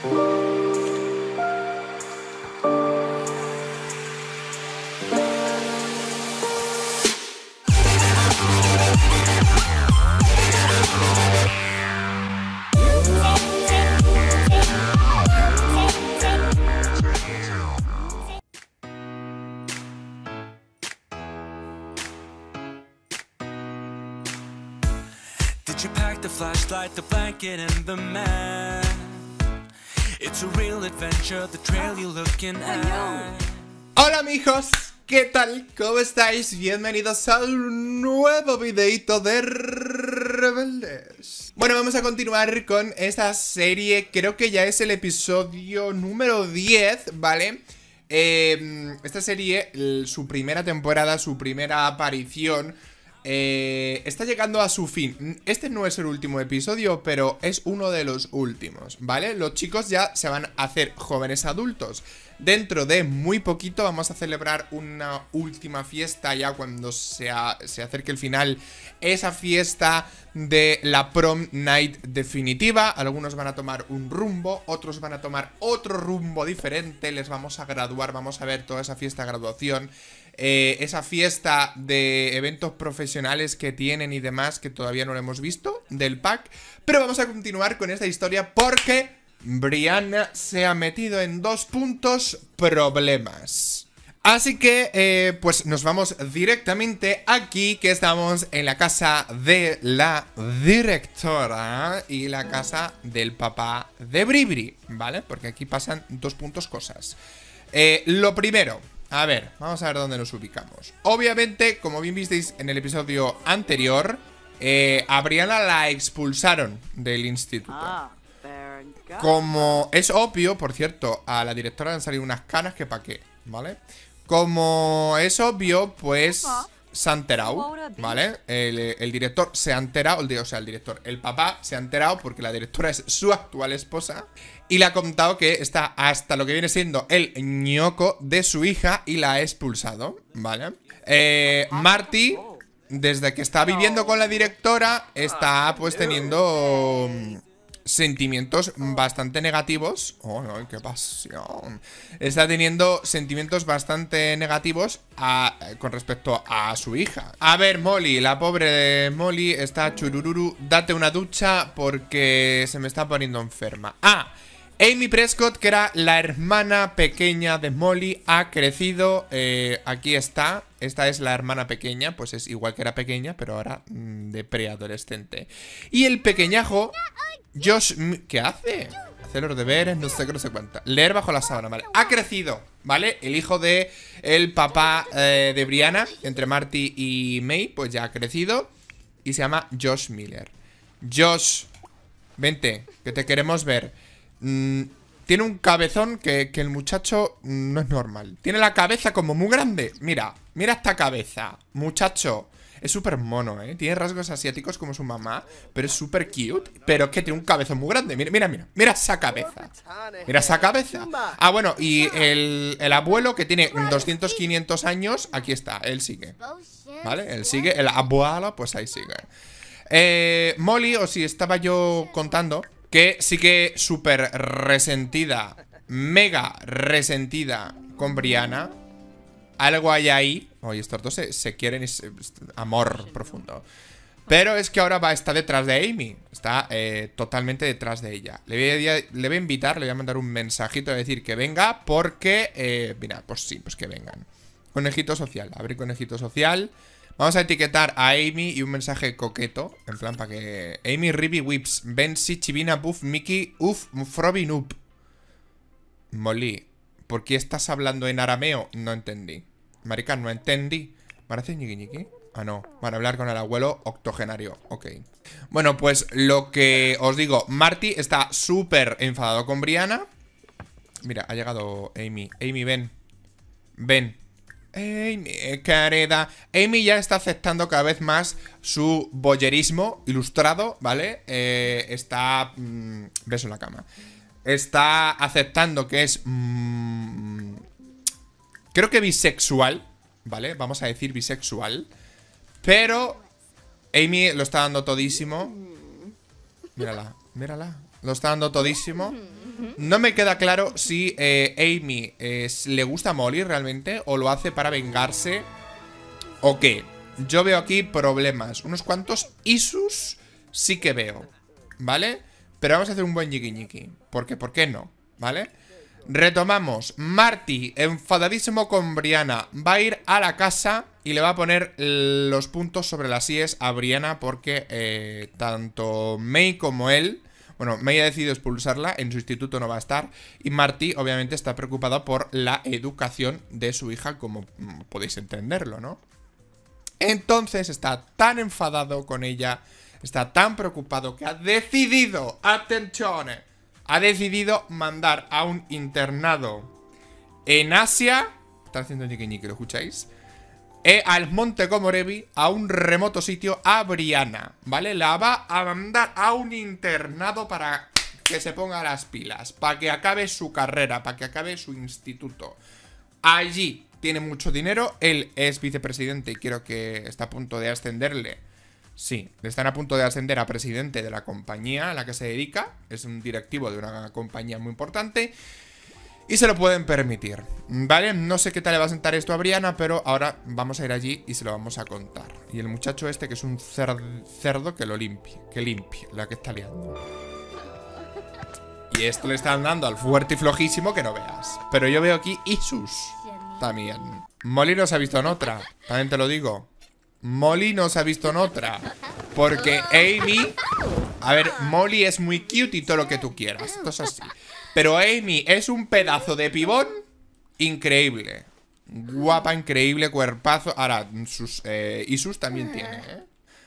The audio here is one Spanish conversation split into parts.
Did you pack the flashlight, the blanket, and the Hola amigos, ¿qué tal? ¿Cómo estáis? Bienvenidos a un nuevo videito de Rebeldes Bueno, vamos a continuar con esta serie, creo que ya es el episodio número 10, ¿vale? Em, esta serie, su primera temporada, su primera aparición eh, está llegando a su fin. Este no es el último episodio, pero es uno de los últimos, ¿vale? Los chicos ya se van a hacer jóvenes adultos. Dentro de muy poquito vamos a celebrar una última fiesta ya cuando se, se acerque el final. Esa fiesta de la prom night definitiva. Algunos van a tomar un rumbo, otros van a tomar otro rumbo diferente. Les vamos a graduar, vamos a ver toda esa fiesta de graduación. Eh, esa fiesta de eventos profesionales que tienen y demás que todavía no lo hemos visto del pack. Pero vamos a continuar con esta historia porque Brianna se ha metido en dos puntos problemas. Así que, eh, pues nos vamos directamente aquí, que estamos en la casa de la directora y la casa del papá de Bribri, ¿vale? Porque aquí pasan dos puntos cosas. Eh, lo primero, a ver, vamos a ver dónde nos ubicamos. Obviamente, como bien visteis en el episodio anterior, eh, a la expulsaron del instituto. Ah, como es obvio, por cierto, a la directora le han salido unas canas que pa' qué, ¿vale? Como es obvio, pues se ha enterado, ¿vale? El, el, director se ha enterado, o sea, el director, el papá se ha enterado porque la directora es su actual esposa y le ha contado que está hasta lo que viene siendo el ñoco de su hija y la ha expulsado, ¿vale? Eh, Marty, desde que está viviendo con la directora, está pues teniendo mm, sentimientos bastante negativos. ¡Oh, no, qué pasión! Está teniendo sentimientos bastante negativos con respecto a su hija. A ver, Molly, la pobre Molly está churururu. Date una ducha porque se me está poniendo enferma. ¡Ah! Amy Prescott, que era la hermana pequeña de Molly, ha crecido. Eh, aquí está. Esta es la hermana pequeña, pues es igual que era pequeña, pero ahora mm, de preadolescente. Y el pequeñajo, Josh... ¿Qué hace? Hacer los deberes, no sé qué, no sé cuánto Leer bajo la sábana, ¿vale? Ha crecido, ¿vale? El hijo de el papá eh, de Brianna, entre Marty y May, pues ya ha crecido. Y se llama Josh Miller. Josh, vente, que te queremos ver. Mm, tiene un cabezón que, el muchacho mm, no es normal. Tiene la cabeza como muy grande. Mira, mira esta cabeza. Muchacho, es súper mono, ¿eh? Tiene rasgos asiáticos como su mamá, pero es súper cute. Pero es que tiene un cabezón muy grande. Mira, mira, mira. Mira esa cabeza. Mira esa cabeza. Ah, bueno, y el, el abuelo que tiene 200, 500 años, aquí está. Él sigue. ¿Vale? Él sigue. El abuelo, pues ahí sigue. Eh, Molly, o si estaba yo contando... Que sí que súper resentida, mega resentida con Briana Algo hay ahí. Oye, estos dos se, quieren. Y amor profundo. Pero es que ahora va, está detrás de Amy. Está eh, totalmente detrás de ella. Le voy, a, le voy, a, invitar, le voy a mandar un mensajito a decir que venga porque... Eh, mira, pues sí, pues que vengan. Conejito social. Abrir conejito social. Vamos a etiquetar a Amy y un mensaje coqueto. En plan, para que. Amy, Ribby, Whips, Bensi, Chivina, Buff, Mickey, Uf, Froby, Noob. Molly, ¿por qué estás hablando en arameo? No entendí. maricán, no entendí. ¿Parece ñiqui Ah, no. para hablar con el abuelo octogenario. Ok. Bueno, pues lo que os digo. Marty está súper enfadado con Brianna. Mira, ha llegado Amy. Amy, ven. Ven. Amy Careda. Eh, Amy ya está aceptando cada vez más su boyerismo ilustrado, ¿vale? Eh, está. Mm, beso en la cama. Está aceptando que es. Mm, creo que bisexual, ¿vale? Vamos a decir bisexual. Pero. Amy lo está dando todísimo. Mírala, mírala. Lo está dando todísimo. No me queda claro si eh, Amy eh, le gusta Molly realmente o lo hace para vengarse o qué. Yo veo aquí problemas. Unos cuantos Isus sí que veo, ¿vale? Pero vamos a hacer un buen ¿Por Porque, ¿por qué no? ¿Vale? Retomamos. Marty, enfadadísimo con Brianna, va a ir a la casa y le va a poner los puntos sobre las IES a Brianna porque eh, tanto May como él bueno, May ha decidido expulsarla, en su instituto no va a estar. Y Marty, obviamente, está preocupado por la educación de su hija, como mm, podéis entenderlo, ¿no? Entonces está tan enfadado con ella, está tan preocupado que ha decidido, atención, ha decidido mandar a un internado en Asia. Está haciendo un ¿lo escucháis? Eh, al monte a un remoto sitio, a Briana, ¿vale? La va a mandar a un internado para que se ponga las pilas, para que acabe su carrera, para que acabe su instituto. Allí tiene mucho dinero, él es vicepresidente y creo que está a punto de ascenderle. Sí, le están a punto de ascender a presidente de la compañía a la que se dedica, es un directivo de una compañía muy importante y se lo pueden permitir, ¿vale? No sé qué tal le va a sentar esto a Briana, pero ahora vamos a ir allí y se lo vamos a contar. Y el muchacho este que es un cerdo que lo limpie, que limpie, la que está liando. Y esto le están dando al fuerte y flojísimo que no veas. Pero yo veo aquí Isus también. Molly se ha visto en otra, también te lo digo. Molly nos ha visto en otra. Porque Amy... A ver, Molly es muy cute y todo lo que tú quieras. Entonces así. Pero Amy es un pedazo de pibón increíble. Guapa, increíble, cuerpazo. Ahora, sus, y eh, sus también ah. tiene, ¿eh?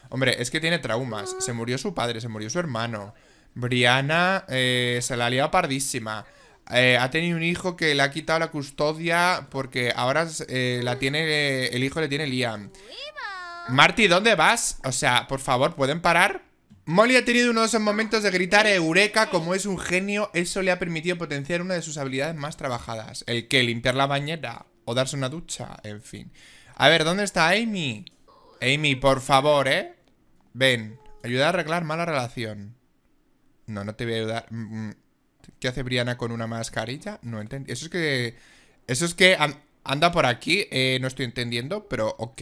Hombre, es que tiene traumas. Se murió su padre, se murió su hermano. Brianna eh, se la ha liado pardísima. ha tenido un hijo que le ha quitado la custodia porque ahora la tiene el hijo le tiene Liam. Marty, ¿dónde vas? O sea, por favor, ¿pueden parar? Molly ha tenido uno de esos momentos de gritar Eureka, como es un genio, eso le ha permitido potenciar una de sus habilidades más trabajadas, el que limpiar la bañera o darse una ducha, en fin. A ver, ¿dónde está Amy? Amy, por favor, ¿eh? Ven, ayuda a arreglar mala relación. No, no te voy a ayudar. Mm, mm. ¿Qué hace Brianna con una mascarilla? No entiendo Eso es que... Eso es que anda por aquí, eh, no estoy entendiendo, pero ok.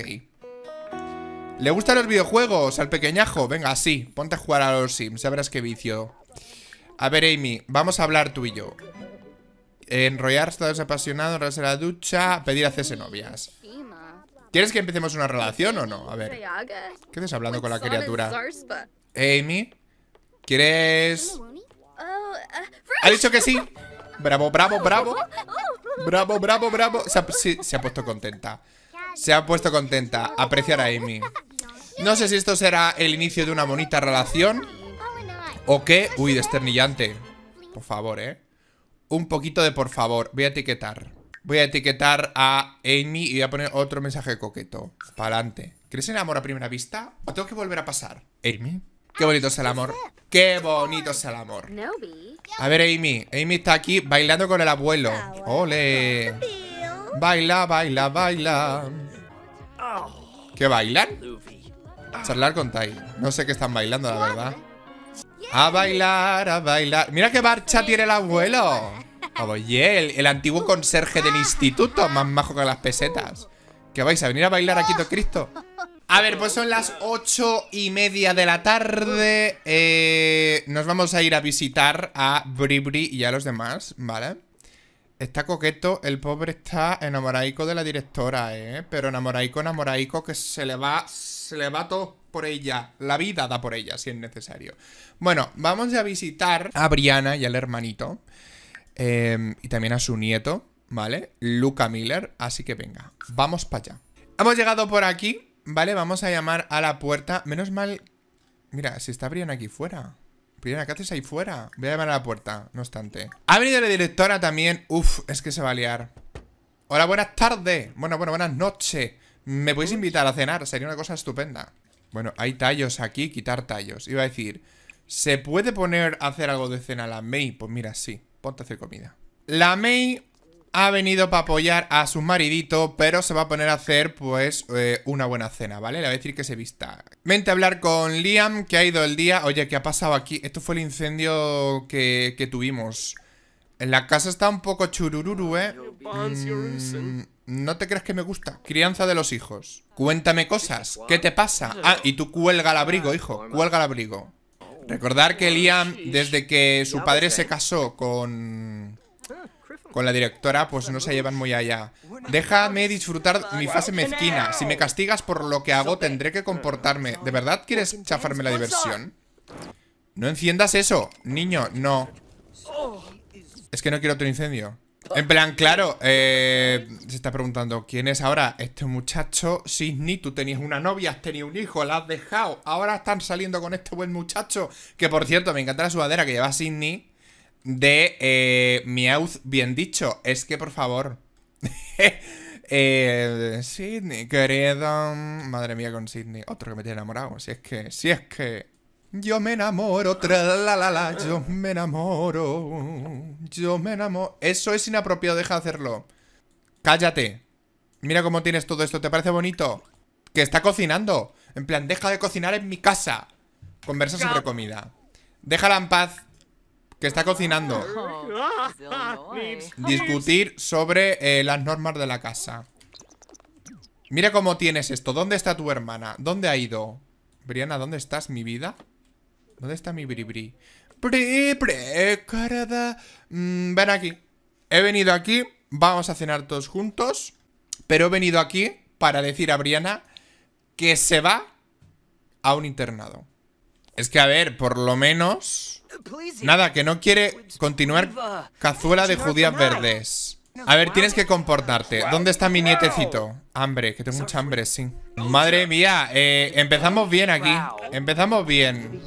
¿Le gustan los videojuegos al pequeñajo? Venga, sí, ponte a jugar a los Sims, Sabrás qué vicio. A ver, Amy, vamos a hablar tú y yo. Enrollar, estar desapasionado, enrollarse en la ducha, pedir a hacerse novias. ¿Quieres que empecemos una relación o no? A ver. ¿Qué estás hablando con la criatura? Amy, ¿quieres...? ¿Ha dicho que sí? Bravo, bravo, bravo. Bravo, bravo, bravo. Se ha, se ha puesto contenta. Se ha puesto contenta. Apreciar a Amy. No sé si esto será el inicio de una bonita relación o qué. Uy, desternillante. Por favor, ¿eh? Un poquito de por favor. Voy a etiquetar. Voy a etiquetar a Amy y voy a poner otro mensaje coqueto. Para adelante. ¿Crees en el amor a primera vista? ¿O tengo que volver a pasar? Amy. Qué bonito es el amor. Qué bonito es el amor. A ver, Amy. Amy está aquí bailando con el abuelo. ¡Ole! Baila, baila, baila. ¿Qué bailan? Charlar con Tai. No sé qué están bailando, la verdad. A bailar, a bailar. Mira qué marcha tiene el abuelo. Oye, el, el antiguo uh. conserje del instituto, más majo que las pesetas. ¿Qué vais a venir a bailar aquí, Quito Cristo? A ver, pues son las ocho y media de la tarde. Eh, nos vamos a ir a visitar a Bribri y a los demás, ¿vale? Está coqueto, el pobre está enamoraico de la directora, ¿eh? Pero enamoraico, enamoraico, que se le va, se le va todo por ella, la vida da por ella si es necesario. Bueno, vamos a visitar a Brianna y al hermanito em, y también a su nieto, ¿vale? Luca Miller, así que venga, vamos para allá. Hemos llegado por aquí, ¿vale? Vamos a llamar a la puerta, menos mal... Mira, si está Brianna aquí fuera. Brianna, ¿qué haces ahí fuera? Voy a llamar a la puerta, no obstante. Ha venido la directora también, uf, es que se va a liar. Hola, buenas tardes. Bueno, bueno, buenas noches. ¿Me podéis invitar a cenar? Sería una cosa estupenda. Bueno, hay tallos aquí, quitar tallos. Iba a decir, ¿se puede poner a hacer algo de cena la May? Pues mira, sí, ponte a hacer comida. La May ha venido para apoyar a su maridito, pero se va a poner a hacer, pues, eh, una buena cena, ¿vale? Le va a decir que se vista. Vente a hablar con Liam, que ha ido el día. Oye, ¿qué ha pasado aquí? Esto fue el incendio que, que tuvimos. La casa está un poco churururú, ¿eh? Mm, no te creas que me gusta. Crianza de los hijos. Cuéntame cosas. ¿Qué te pasa? Ah, y tú cuelga el abrigo, hijo. Cuelga el abrigo. Recordar que Liam, desde que su padre se casó con... Con la directora, pues no se llevan muy allá. Déjame disfrutar mi fase mezquina. Si me castigas por lo que hago, tendré que comportarme. ¿De verdad quieres chafarme la diversión? No enciendas eso, niño, no. Es que no quiero otro incendio. En plan, claro, eh, se está preguntando quién es ahora este muchacho. Sidney, tú tenías una novia, has tenido un hijo, la has dejado. Ahora están saliendo con este buen muchacho. Que por cierto, me encanta la sudadera que lleva Sidney de eh, bien dicho. Es que por favor. Sidney, eh, querido. Madre mía, con Sidney. Otro que me tiene enamorado. Si es que. Si es que. Yo me enamoro, tra la la la, yo me enamoro, yo me enamoro. Eso es inapropiado, deja de hacerlo. Cállate. Mira cómo tienes todo esto, ¿te parece bonito? Que está cocinando. En plan, deja de cocinar en mi casa. Conversa sobre comida. Déjala en paz, que está cocinando. Discutir sobre eh, las normas de la casa. Mira cómo tienes esto. ¿Dónde está tu hermana? ¿Dónde ha ido? Brianna, ¿dónde estás, mi vida? ¿Dónde está mi bribri? Bri, bri, carada. Mm, ven aquí. He venido aquí. Vamos a cenar todos juntos. Pero he venido aquí para decir a Briana que se va a un internado. Es que, a ver, por lo menos... Nada, que no quiere continuar cazuela de judías verdes. A ver, tienes que comportarte. ¿Dónde está mi nietecito? Hambre, que tengo mucha hambre, sí. Madre mía, eh, empezamos bien aquí. Empezamos bien.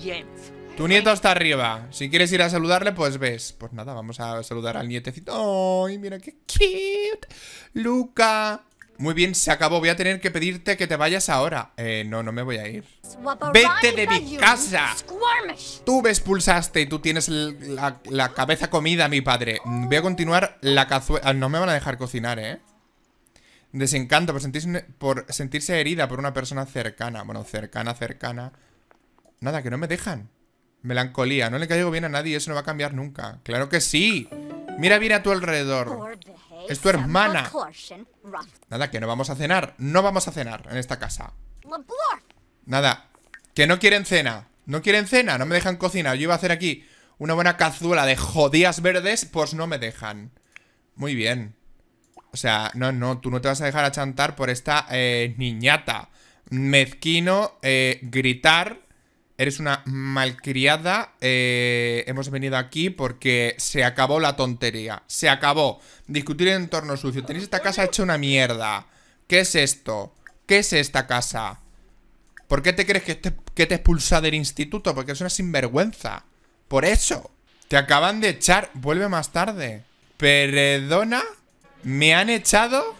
Tu nieto está arriba. Si quieres ir a saludarle, pues ves. Pues nada, vamos a saludar al nietecito. ¡Ay, mira qué cute! ¡Luca! Muy bien, se acabó. Voy a tener que pedirte que te vayas ahora. Eh, no, no me voy a ir. ¡Vete de mi casa! Tú me expulsaste y tú tienes la, cabeza comida, mi padre. Mm, voy a continuar la cazuela. Ah, no me van a dejar cocinar, ¿eh? Desencanto por sentirse herida por una persona cercana. Bueno, cercana, cercana. Nada, que no me dejan. Melancolía. No le caigo bien a nadie, eso no va a cambiar nunca. ¡Claro que sí! Mira bien a tu alrededor. Es tu hermana. Nada, que no vamos a cenar. No vamos a cenar en esta casa. Nada, que no quieren cena. No quieren cena, no me dejan cocinar. Yo iba a hacer aquí una buena cazuela de jodías verdes, pues no me dejan. Muy bien. O sea, no, no, tú no te vas a dejar achantar por esta eh, niñata. Mezquino, eh, gritar Eres una malcriada. Eh, hemos venido aquí porque se acabó la tontería. Se acabó. Discutir en entorno sucio. Tenéis esta casa hecha una mierda. ¿Qué es esto? ¿Qué es esta casa? ¿Por qué te crees que te, que te expulsa del instituto? Porque es una sinvergüenza. Por eso. Te acaban de echar. Vuelve más tarde. ¿Perdona? ¿Me han echado?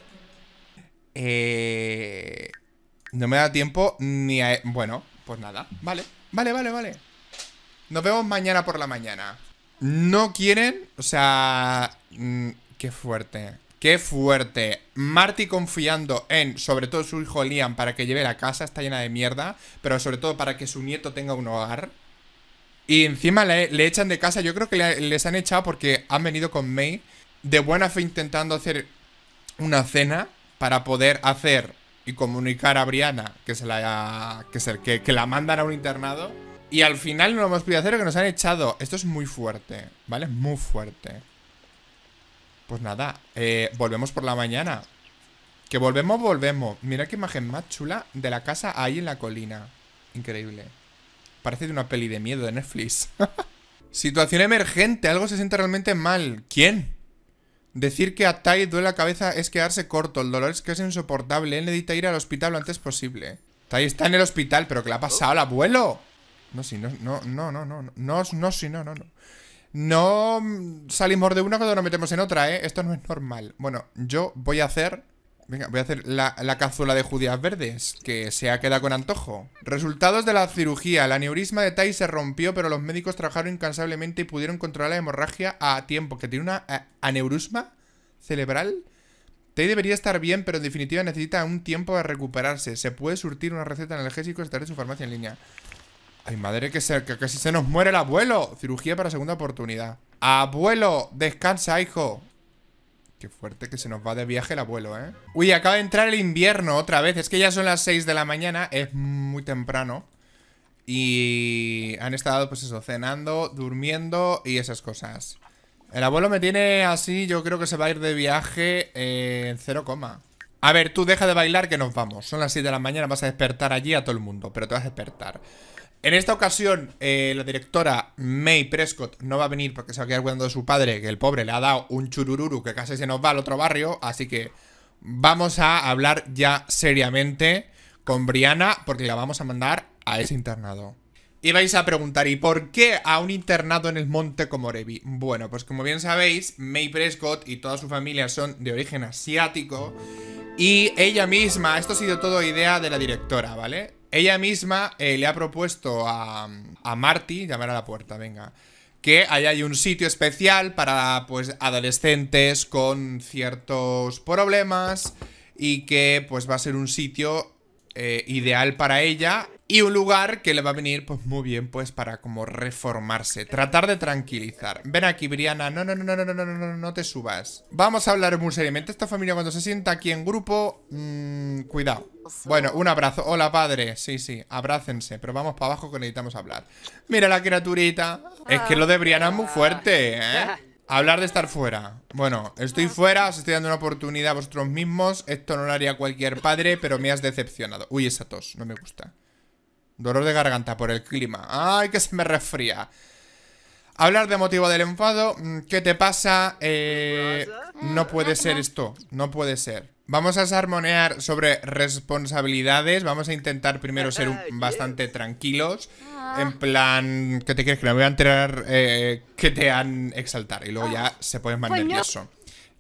Eh, no me da tiempo ni a... Bueno, pues nada, vale. Vale, vale, vale. Nos vemos mañana por la mañana. No quieren, o sea... Mm, qué fuerte. Qué fuerte. Marty confiando en, sobre todo su hijo Liam, para que lleve la casa, está llena de mierda, pero sobre todo para que su nieto tenga un hogar. Y encima le, echan de casa, yo creo que les han echado porque han venido con May de buena fe intentando hacer una cena para poder hacer y comunicar a Briana que se la que, que, la mandan a un internado y al final no lo hemos podido hacer que nos han echado. Esto es muy fuerte, ¿vale? Muy fuerte. Pues nada, eh, volvemos por la mañana. Que volvemos, volvemos. Mira qué imagen más chula de la casa ahí en la colina. Increíble. Parece de una peli de miedo de Netflix. Situación emergente, algo se siente realmente mal. ¿Quién? Decir que a Tai duele la cabeza es quedarse corto. El dolor es que es insoportable. Él necesita ir al hospital lo antes posible. Tai está en el hospital, pero ¿qué le ha pasado al abuelo? No, si no, no, no, no, no, no, no, sí, no, no, no. No salimos de una cuando nos metemos en otra, ¿eh? Esto no es normal. Bueno, yo voy a hacer Venga, voy a hacer la, cazuela de judías verdes, que se ha quedado con antojo. Resultados de la cirugía. La aneurisma de Tai se rompió, pero los médicos trabajaron incansablemente y pudieron controlar la hemorragia a tiempo. ¿Que tiene una eh, aneurisma cerebral? Tai debería estar bien, pero en definitiva necesita un tiempo para recuperarse. Se puede surtir una receta y estar en su farmacia en línea. Ay, madre, que, que casi se nos muere el abuelo. Cirugía para segunda oportunidad. Abuelo, descansa, hijo. Qué fuerte que se nos va de viaje el abuelo, ¿eh? Uy, acaba de entrar el invierno otra vez. Es que ya son las 6 de la mañana, es muy temprano. Y han estado, pues eso, cenando, durmiendo y esas cosas. El abuelo me tiene así, yo creo que se va a ir de viaje en cero coma. A ver, tú deja de bailar que nos vamos. Son las 6 de la mañana, vas a despertar allí a todo el mundo, pero te vas a despertar. En esta ocasión, eh, la directora May Prescott no va a venir porque se va a quedar cuidando de su padre, que el pobre le ha dado un churururu que casi se nos va al otro barrio. Así que vamos a hablar ya seriamente con Briana porque la vamos a mandar a ese internado. Y vais a preguntar, ¿y por qué a un internado en el monte como Revi? Bueno, pues como bien sabéis, May Prescott y toda su familia son de origen asiático y ella misma, esto ha sido todo idea de la directora, ¿vale? Ella misma eh, le ha propuesto a, Marty, llamar a la puerta, venga, que haya hay un sitio especial para pues adolescentes con ciertos problemas y que pues va a ser un sitio eh, ideal para ella y un lugar que le va a venir pues muy bien pues para como reformarse, tratar de tranquilizar. Ven aquí, Briana, no, no, no, no, no, no, no, no, no te subas. Vamos a hablar muy seriamente. Esta familia cuando se sienta aquí en grupo, mm, cuidado. Bueno, un abrazo. Hola, padre. Sí, sí, abrácense, pero vamos para abajo que necesitamos hablar. Mira la criaturita. Es que lo de Briana es muy fuerte, ¿eh? Hablar de estar fuera. Bueno, estoy fuera, os estoy dando una oportunidad a vosotros mismos. Esto no lo haría cualquier padre, pero me has decepcionado. Uy, esa tos, no me gusta. Dolor de garganta por el clima. ¡Ay, que se me resfría! Hablar de motivo del enfado. Mm, ¿Qué te eh, pasa? no puede ser esto. No puede ser. Vamos a sarmonear sobre responsabilidades. Vamos a intentar primero ser bastante tranquilos. Ah. En plan, ¿qué te quieres Que me voy a enterar eh, que te han exaltar. Y luego ya ah. se pueden más pues nervioso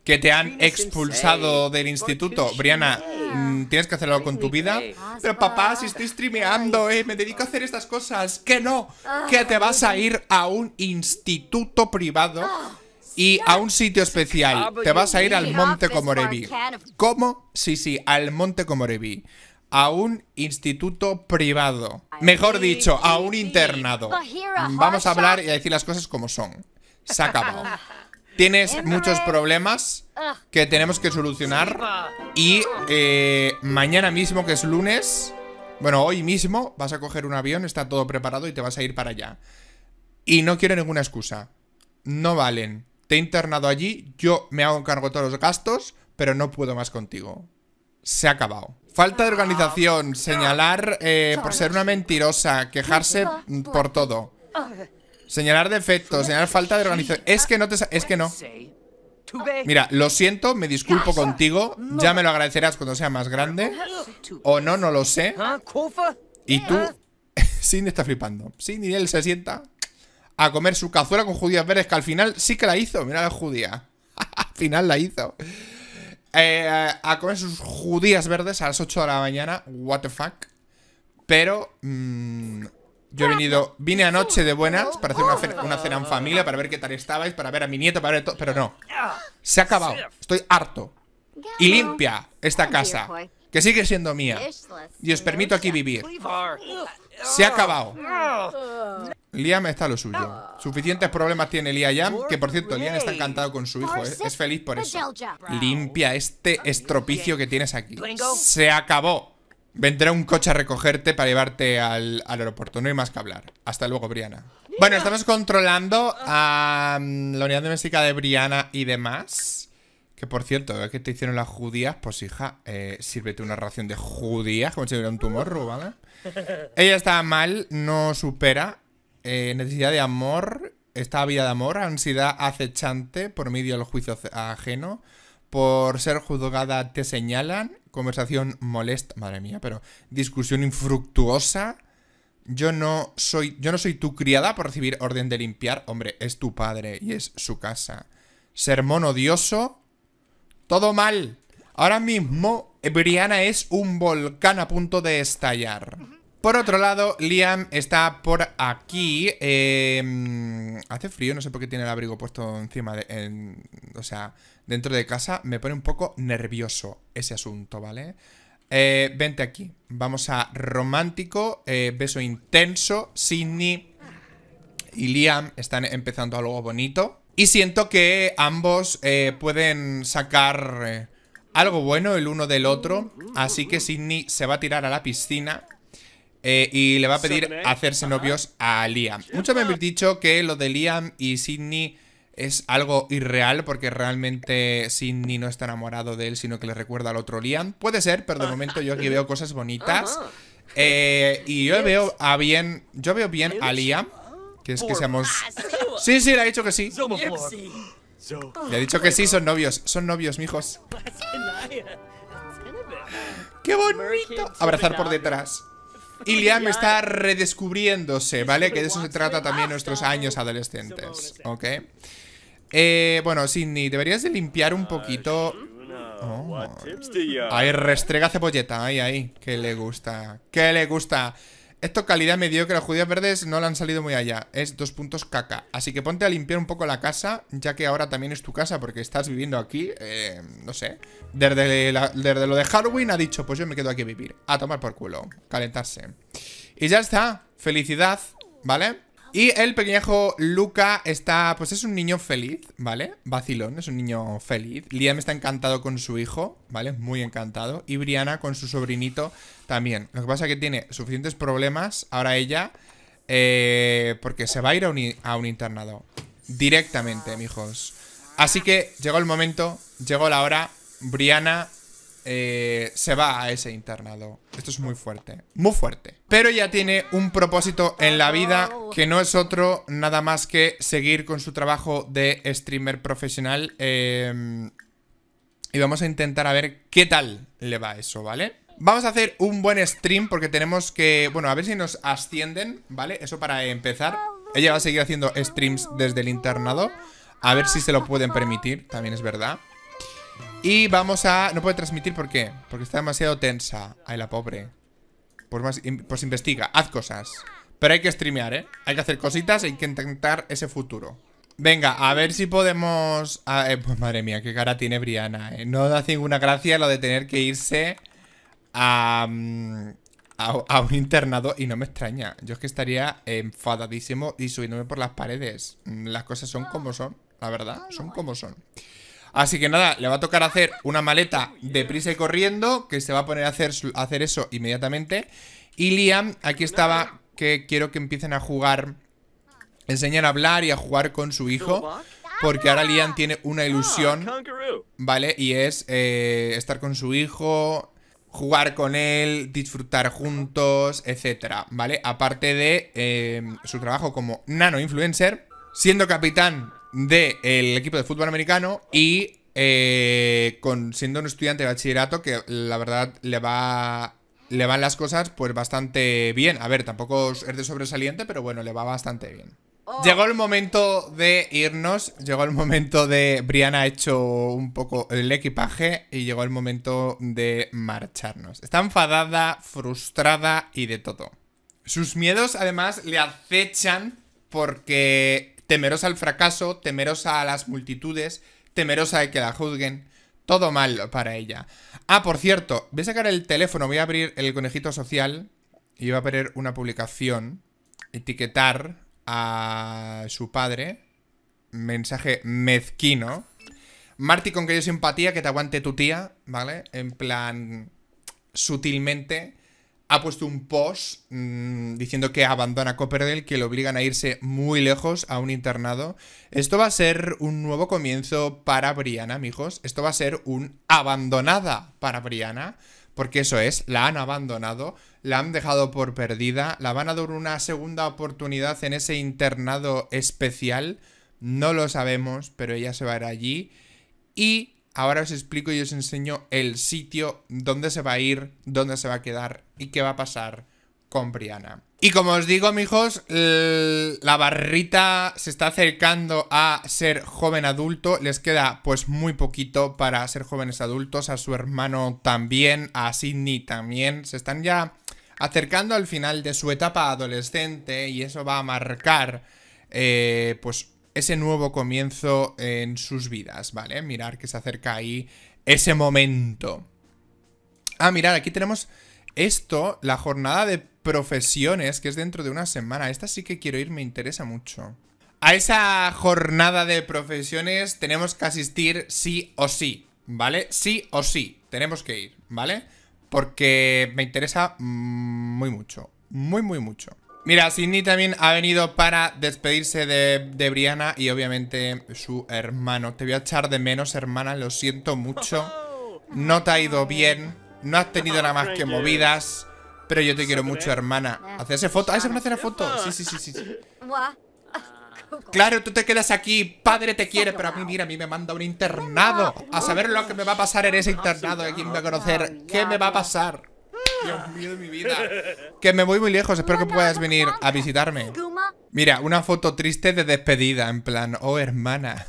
que te han expulsado del instituto. Brianna, mm, tienes que hacerlo con tu vida. Pero papá, si estoy streameando, eh, me dedico a hacer estas cosas. Que no, ah. que te vas a ir a un instituto privado ah, y a un sitio especial. Te vas a ir al Monte Comorevi. ¿Cómo? Sí, sí, al Monte Comorevi, A un instituto privado. Mejor dicho, a un internado. Vamos a hablar y a decir las cosas como son. Se ha acabado. Tienes muchos problemas ah. que tenemos que solucionar. Y eh, mañana mismo, que es lunes, bueno, hoy mismo vas a coger un avión, está todo preparado y te vas a ir para allá. Y no quiero ninguna excusa. No valen. Te he internado allí, yo me hago cargo de todos los gastos, pero no puedo más contigo. Se ha acabado. Falta de ah. organización, señalar eh, por ser una mentirosa, quejarse por todo. Señalar defectos, señalar falta de organización. Es que no te... Es que no. Mira, lo siento, me disculpo contigo. Ya me lo agradecerás cuando sea más grande. O no, no lo sé. Ah, y tú... Cindy está flipando. ni él se sienta a comer su cazuela con judías verdes, que al final sí que la hizo. Mira la judía. al final la hizo. Eh, a comer sus judías verdes a las 8 de la mañana. What the fuck. Pero... Mm, yo he venido, vine anoche de buenas para hacer una cena, en familia, para ver qué tal estabais, para ver a mi nieto, para ver todo, pero no. Se ha acabado, estoy harto. Y limpia esta casa, que sigue siendo mía. Y os permito aquí vivir. Se ha acabado. Liam está lo suyo. Suficientes problemas tiene Liam que por cierto, Liam está encantado con su hijo, eh. es feliz por eso. Limpia este estropicio que tienes aquí. Se acabó. Vendrá un coche a recogerte para llevarte al, aeropuerto. No hay más que hablar. Hasta luego, Briana. Bueno, estamos controlando a mm, la unidad doméstica de Briana y demás. Que por cierto, ¿qué que te hicieron las judías, pues hija, eh, sírvete una ración de judías, como si hubiera un tumor, ¿vale? Ella está mal, no supera. Eh, necesidad de amor, está vía de amor, ansiedad acechante por medio del juicio ajeno. Por ser juzgada te señalan. Conversación molesta. Madre mía, pero. Discusión infructuosa. Yo no soy. Yo no soy tu criada por recibir orden de limpiar. Hombre, es tu padre y es su casa. Sermón odioso. Todo mal. Ahora mismo, Brianna es un volcán a punto de estallar. Por otro lado, Liam está por aquí. Em, hace frío, no sé por qué tiene el abrigo puesto encima de... En, o sea, dentro de casa, me pone un poco nervioso ese asunto, ¿vale? Eh, vente aquí. Vamos a romántico, eh, beso intenso, Sidney y Liam están empezando algo bonito. Y siento que ambos eh, pueden sacar algo bueno el uno del otro. Así que Sidney se va a tirar a la piscina. y le va a pedir hacerse novios a Liam. Muchos me han dicho que lo de Liam y Sidney es algo irreal porque realmente Sidney no está enamorado de él, sino que le recuerda al otro Liam. Puede ser, pero de momento yo aquí veo cosas bonitas. Eh, y yo veo a bien, yo veo bien a Liam, que es que seamos... Sí, sí, le ha dicho que sí. Le ha dicho que sí, son novios, son novios, mijos. ¡Qué bonito! Abrazar por detrás. Y Liam está redescubriéndose, ¿vale? Que de eso se trata también nuestros años adolescentes, ¿ok? Eh, bueno, Sidney, deberías de limpiar un poquito... Oh, ay, Ahí, restrega cebolleta, ahí, ahí. Que le gusta, que le gusta. Esto calidad me dio que los judías verdes no le han salido muy allá. Es dos puntos caca. Así que ponte a limpiar un poco la casa, ya que ahora también es tu casa porque estás viviendo aquí. Eh, no sé. Desde, desde lo de Halloween ha dicho, pues yo me quedo aquí a vivir. A tomar por culo. Calentarse. Y ya está. Felicidad, ¿vale? Y el pequeñajo Luca está, pues es un niño feliz, ¿vale? Vacilón, es un niño feliz. Liam está encantado con su hijo, ¿vale? Muy encantado. Y Brianna con su sobrinito también. Lo que pasa es que tiene suficientes problemas ahora ella, eh, porque se va a ir a un, internado. Directamente, mijos. Así que llegó el momento, llegó la hora. Briana eh, se va a ese internado. Esto es muy fuerte, muy fuerte. Pero ya tiene un propósito en la vida que no es otro nada más que seguir con su trabajo de streamer profesional. Em, y vamos a intentar a ver qué tal le va eso, ¿vale? Vamos a hacer un buen stream porque tenemos que... Bueno, a ver si nos ascienden, ¿vale? Eso para empezar. Ella va a seguir haciendo streams desde el internado. A ver si se lo pueden permitir, también es verdad. Y vamos a... No puede transmitir, ¿por qué? Porque está demasiado tensa. Ay, la pobre. Pues, pues investiga, haz cosas. Pero hay que streamear, ¿eh? Hay que hacer cositas, hay que intentar ese futuro. Venga, a ver si podemos... Eh, pues madre mía, qué cara tiene Briana, ¿eh? No da ninguna gracia lo de tener que irse mm, a, a un internado. Y no me extraña. Yo es que estaría enfadadísimo y subiéndome por las paredes. Mm, las cosas son como son, la verdad. Son como son. Así que nada, le va a tocar hacer una maleta de prisa y corriendo, que se va a poner a hacer, hacer eso inmediatamente. Y Liam, aquí estaba, que quiero que empiecen a jugar, enseñar a hablar y a jugar con su hijo. Porque ahora Liam tiene una ilusión, ah, ¿vale? Y es eh, estar con su hijo, jugar con él, disfrutar juntos, etcétera, ¿vale? Aparte de eh, su trabajo como nano influencer, siendo capitán del el equipo de fútbol americano y eh, con, siendo un estudiante de bachillerato que la verdad le va le van las cosas pues bastante bien. A ver, tampoco es de sobresaliente, pero bueno, le va bastante bien. Oh. Llegó el momento de irnos, llegó el momento de Brianna ha hecho un poco el equipaje y llegó el momento de marcharnos. Está enfadada, frustrada y de todo. Sus miedos además le acechan porque temerosa al fracaso, temerosa a las multitudes, temerosa de que la juzguen. Todo mal para ella. Ah, por cierto, voy a sacar el teléfono, voy a abrir el conejito social y voy a poner una publicación, etiquetar a su padre, mensaje mezquino. Marty, con que yo simpatía, que te aguante tu tía, ¿vale? En plan, sutilmente ha puesto un post mm, diciendo que abandona Copperdale, que lo obligan a irse muy lejos a un internado. Esto va a ser un nuevo comienzo para Brianna, amigos. Esto va a ser un abandonada para Brianna. Porque eso es, la han abandonado, la han dejado por perdida, la van a dar una segunda oportunidad en ese internado especial. No lo sabemos, pero ella se va a ir allí. Y Ahora os explico y os enseño el sitio dónde se va a ir, dónde se va a quedar y qué va a pasar con Brianna. Y como os digo, mijos, la barrita se está acercando a ser joven adulto. Les queda pues muy poquito para ser jóvenes adultos. A su hermano también, a Sidney también. Se están ya acercando al final de su etapa adolescente y eso va a marcar eh, pues ese nuevo comienzo en sus vidas, ¿vale? Mirar que se acerca ahí ese momento. Ah, mirar, aquí tenemos esto, la jornada de profesiones, que es dentro de una semana. Esta sí que quiero ir, me interesa mucho. A esa jornada de profesiones tenemos que asistir sí o sí, ¿vale? Sí o sí, tenemos que ir, ¿vale? Porque me interesa muy mucho, muy, muy mucho. Mira, Sidney también ha venido para despedirse de, de, Brianna y obviamente su hermano. Te voy a echar de menos, hermana, lo siento mucho. No te ha ido bien, no has tenido nada más que movidas, pero yo te quiero mucho, hermana. esa foto. Ah, se van a hacer la foto! Sí, sí, sí, sí. Claro, tú te quedas aquí, padre te quiere, pero a mí, mira, a mí me manda un internado. A saber lo que me va a pasar en ese internado, a ¿eh? quién va a conocer, qué me va a pasar. Dios mío mi vida. Que me voy muy lejos, espero que puedas venir a visitarme. Mira, una foto triste de despedida, en plan, oh hermana.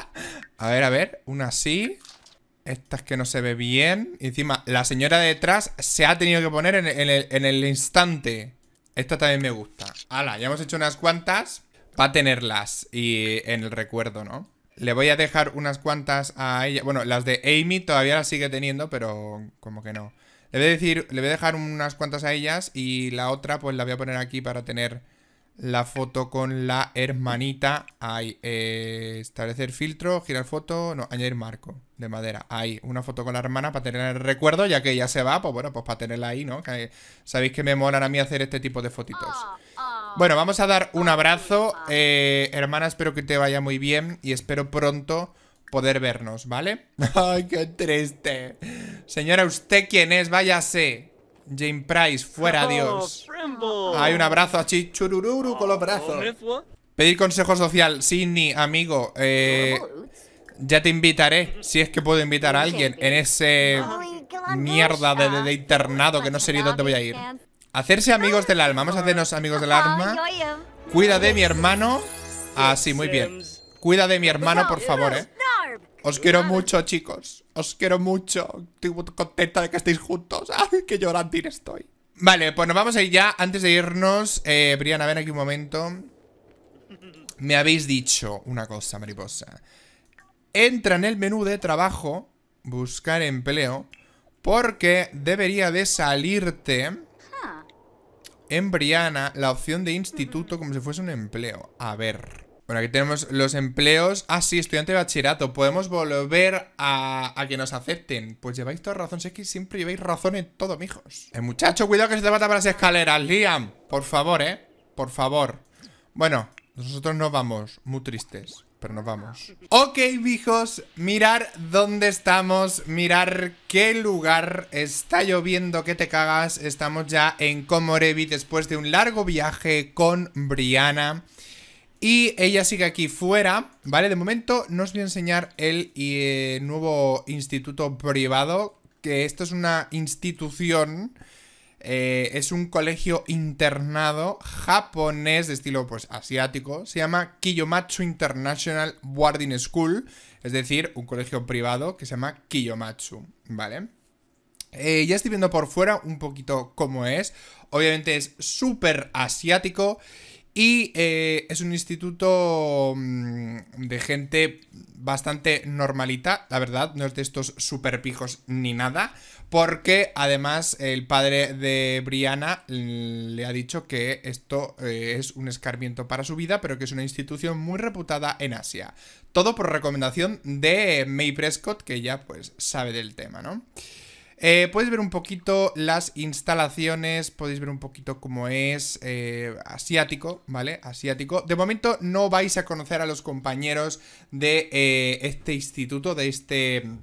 a ver, a ver, una así. es que no se ve bien. Encima, la señora detrás se ha tenido que poner en, el, en el, instante. Esta también me gusta. Hala, ya hemos hecho unas cuantas para tenerlas y en el recuerdo, ¿no? Le voy a dejar unas cuantas a ella. Bueno, las de Amy todavía las sigue teniendo, pero como que no. Le voy a decir, le voy a dejar unas cuantas a ellas y la otra pues la voy a poner aquí para tener la foto con la hermanita. Ahí, eh, establecer filtro, girar foto, no, añadir marco de madera. Ahí, una foto con la hermana para tener el recuerdo, ya que ella se va, pues bueno, pues para tenerla ahí, ¿no? Que, Sabéis que me molan a mí hacer este tipo de fotitos. Bueno, vamos a dar un abrazo. Eh, hermana, espero que te vaya muy bien y espero pronto poder vernos, ¿vale? ¡Ay, qué triste! Señora, ¿usted quién es? Váyase. Jane Price, fuera, oh, Dios. Hay un abrazo a Chichurururu con los oh, brazos. Pedir consejo social, Sidney, amigo. Eh, ya te invitaré, si es que puedo invitar a alguien en ese mierda de, internado que no sé ni dónde voy a ir. Hacerse amigos del alma. Vamos a hacernos amigos del alma. Cuida de mi hermano. Ah, sí, muy bien. Cuida de mi hermano, por favor, eh. Os quiero mucho, chicos. Os quiero mucho. Estoy contenta de que estéis juntos. ¡Ay, qué llorantín estoy! Vale, pues nos vamos a ir ya. Antes de irnos, eh, Briana, ven aquí un momento. Me habéis dicho una cosa, mariposa. Entra en el menú de trabajo, buscar empleo, porque debería de salirte en Briana la opción de instituto como si fuese un empleo. A ver. Bueno, aquí tenemos los empleos. Ah, sí, estudiante de bachillerato. Podemos volver a, que nos acepten. Pues lleváis toda razón. Si que siempre lleváis razón en todo, mijos. El eh, muchacho, cuidado que se te mata para las escaleras, Liam. Por favor, ¿eh? Por favor. Bueno, nosotros nos vamos. Muy tristes. Pero nos vamos. Ok, mijos. Mirar dónde estamos. Mirar qué lugar. Está lloviendo que te cagas. Estamos ya en Comorevi después de un largo viaje con Brianna. Y ella sigue aquí fuera, ¿vale? De momento no os voy a enseñar el eh, nuevo instituto privado, que esto es una institución, eh, es un colegio internado japonés de estilo pues asiático, se llama Kiyomatsu International Boarding School, es decir, un colegio privado que se llama Kiyomatsu, ¿vale? Eh, ya estoy viendo por fuera un poquito cómo es, obviamente es súper asiático y eh, es un instituto mm, de gente bastante normalita, la verdad, no es de estos super pijos ni nada, porque además el padre de Brianna mm, le ha dicho que esto eh, es un escarmiento para su vida, pero que es una institución muy reputada en Asia. Todo por recomendación de May Prescott, que ya pues sabe del tema, ¿no? Eh, podéis ver un poquito las instalaciones, podéis ver un poquito cómo es eh, asiático, ¿vale? Asiático. De momento no vais a conocer a los compañeros de eh, este instituto, de este mm,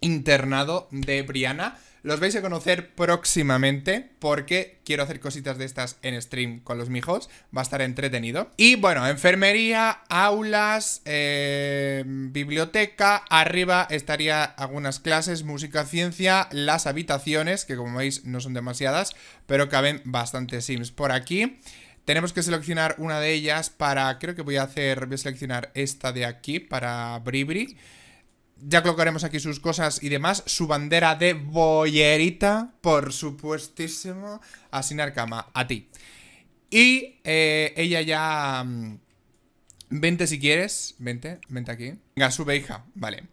internado de Briana. Los vais a conocer próximamente porque quiero hacer cositas de estas en stream con los mijos. Va a estar entretenido. Y bueno, enfermería, aulas, eh, biblioteca. Arriba estaría algunas clases, música, ciencia, las habitaciones, que como veis no son demasiadas, pero caben bastantes sims por aquí. Tenemos que seleccionar una de ellas para... Creo que voy a hacer... Voy a seleccionar esta de aquí para Bribri ya colocaremos aquí sus cosas y demás. Su bandera de boyerita, por supuestísimo. Así cama a ti. Y eh, ella ya... Mm, vente si quieres. Vente, vente aquí. Venga, sube, hija. Vale.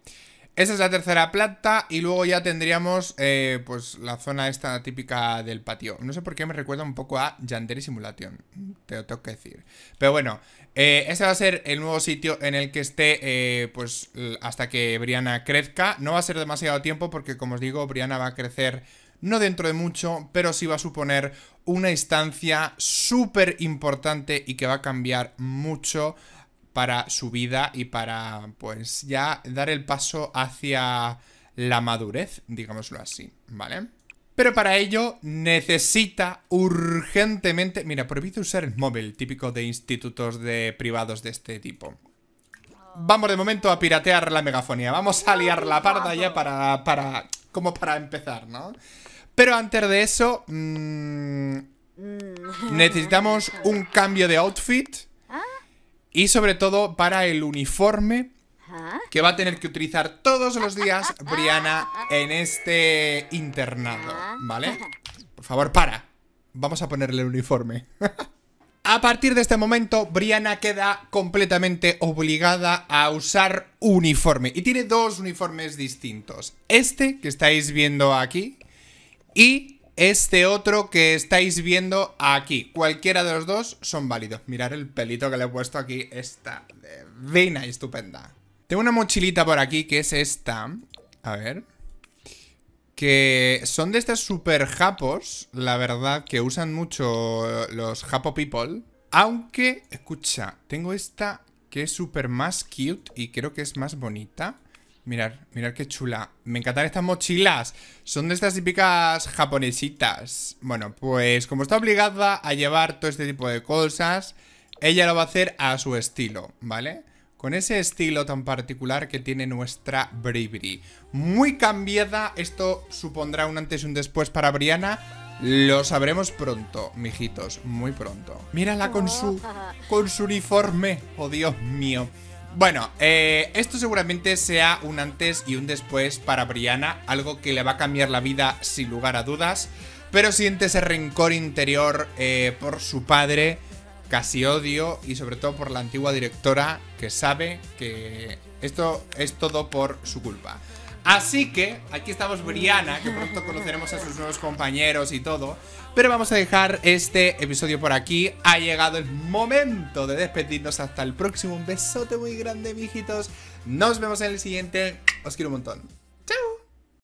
Esa es la tercera planta y luego ya tendríamos eh, pues la zona esta típica del patio. No sé por qué me recuerda un poco a Yandere Simulation, te lo tengo que decir. Pero bueno, eh, ese va a ser el nuevo sitio en el que esté eh, pues hasta que Brianna crezca. No va a ser demasiado tiempo porque como os digo, Brianna va a crecer no dentro de mucho, pero sí va a suponer una instancia súper importante y que va a cambiar mucho para su vida y para, pues, ya dar el paso hacia la madurez, digámoslo así, ¿vale? Pero para ello necesita urgentemente... Mira, prohibido usar el móvil, típico de institutos de privados de este tipo. Vamos de momento a piratear la megafonía. Vamos a liar la parda ya para... como para empezar, ¿no? Pero antes de eso... Mm, mm. necesitamos un cambio de outfit y sobre todo para el uniforme que va a tener que utilizar todos los días Brianna en este internado, ¿vale? Por favor, para. Vamos a ponerle el uniforme. a partir de este momento, Brianna queda completamente obligada a usar uniforme. Y tiene dos uniformes distintos. Este, que estáis viendo aquí, y este otro que estáis viendo aquí. Cualquiera de los dos son válidos. Mirar el pelito que le he puesto aquí, esta vena y estupenda. Tengo una mochilita por aquí que es esta. A ver. Que son de estas super japos, la verdad, que usan mucho eh, los japo people. Aunque, escucha, tengo esta que es súper más cute y creo que es más bonita. Mirar, mirar qué chula. Me encantan estas mochilas. Son de estas típicas japonesitas. Bueno, pues como está obligada a llevar todo este tipo de cosas, ella lo va a hacer a su estilo, ¿vale? Con ese estilo tan particular que tiene nuestra Bribri. Muy cambiada. Esto supondrá un antes y un después para Briana. Lo sabremos pronto, mijitos, muy pronto. Mírala con su, oh. con su uniforme. Oh, Dios mío. Bueno, eh, esto seguramente sea un antes y un después para Brianna, algo que le va a cambiar la vida sin lugar a dudas, pero siente ese rencor interior eh, por su padre, casi odio, y sobre todo por la antigua directora que sabe que esto es todo por su culpa. Así que aquí estamos Briana, que pronto conoceremos a sus nuevos compañeros y todo. Pero vamos a dejar este episodio por aquí. Ha llegado el momento de despedirnos hasta el próximo. Un besote muy grande, mijitos. Nos vemos en el siguiente. Os quiero un montón. ¡Chao!